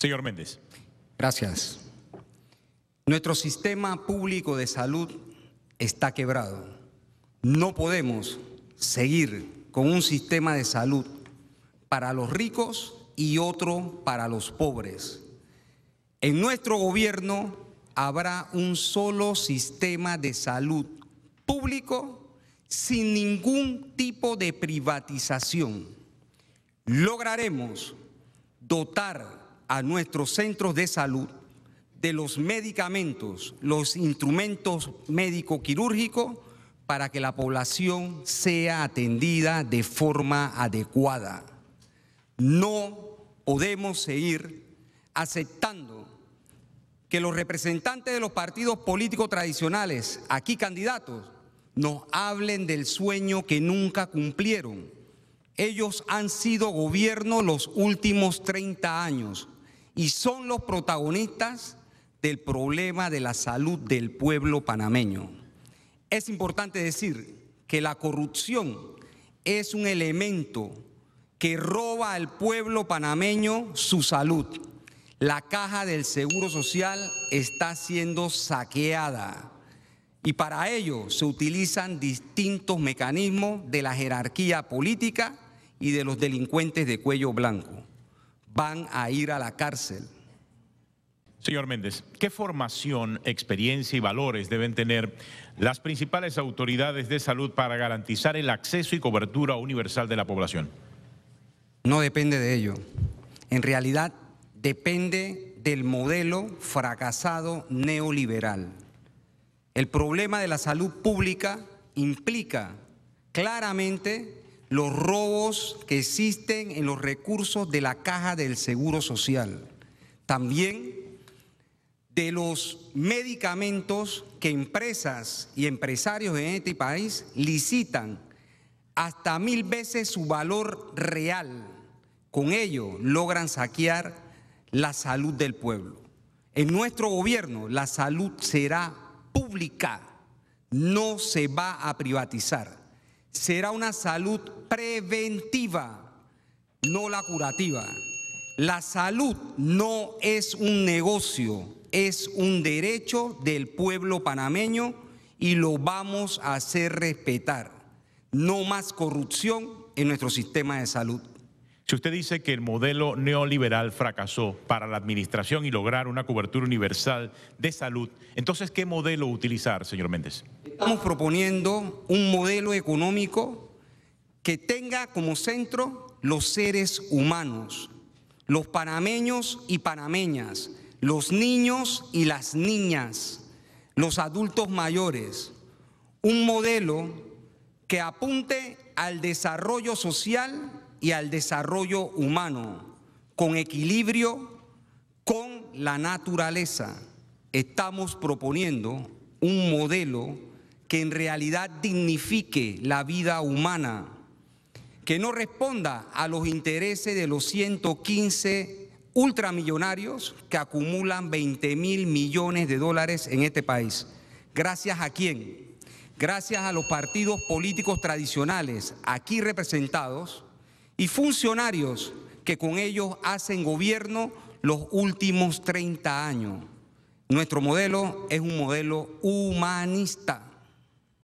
Señor Méndez. Gracias. Nuestro sistema público de salud está quebrado. No podemos seguir con un sistema de salud para los ricos y otro para los pobres. En nuestro gobierno habrá un solo sistema de salud público sin ningún tipo de privatización. Lograremos dotar a nuestros centros de salud de los medicamentos, los instrumentos médico-quirúrgicos para que la población sea atendida de forma adecuada. No podemos seguir aceptando que los representantes de los partidos políticos tradicionales, aquí candidatos, nos hablen del sueño que nunca cumplieron. Ellos han sido gobierno los últimos 30 años y son los protagonistas del problema de la salud del pueblo panameño. Es importante decir que la corrupción es un elemento que roba al pueblo panameño su salud. La caja del Seguro Social está siendo saqueada y para ello se utilizan distintos mecanismos de la jerarquía política y de los delincuentes de cuello blanco van a ir a la cárcel. Señor Méndez, ¿qué formación, experiencia y valores deben tener las principales autoridades de salud para garantizar el acceso y cobertura universal de la población? No depende de ello. En realidad, depende del modelo fracasado neoliberal. El problema de la salud pública implica claramente los robos que existen en los recursos de la caja del Seguro Social. También de los medicamentos que empresas y empresarios en este país licitan hasta mil veces su valor real. Con ello logran saquear la salud del pueblo. En nuestro gobierno la salud será pública, no se va a privatizar será una salud preventiva, no la curativa. La salud no es un negocio, es un derecho del pueblo panameño y lo vamos a hacer respetar. No más corrupción en nuestro sistema de salud. Si usted dice que el modelo neoliberal fracasó para la administración y lograr una cobertura universal de salud, entonces, ¿qué modelo utilizar, señor Méndez? Estamos proponiendo un modelo económico que tenga como centro los seres humanos, los panameños y panameñas, los niños y las niñas, los adultos mayores. Un modelo que apunte al desarrollo social y al desarrollo humano, con equilibrio con la naturaleza. Estamos proponiendo un modelo que en realidad dignifique la vida humana, que no responda a los intereses de los 115 ultramillonarios que acumulan 20 mil millones de dólares en este país. ¿Gracias a quién? Gracias a los partidos políticos tradicionales aquí representados y funcionarios que con ellos hacen gobierno los últimos 30 años. Nuestro modelo es un modelo humanista.